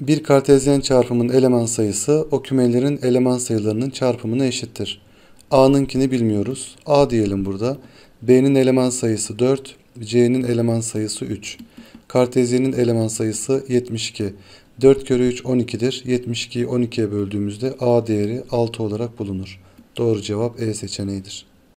Bir kartezyen çarpımın eleman sayısı o kümelerin eleman sayılarının çarpımına eşittir. A'nınkini bilmiyoruz. A diyelim burada. B'nin eleman sayısı 4, C'nin eleman sayısı 3. Kartezyenin eleman sayısı 72. 4 kere 3 12'dir. 72'yi 12'ye böldüğümüzde A değeri 6 olarak bulunur. Doğru cevap E seçeneğidir.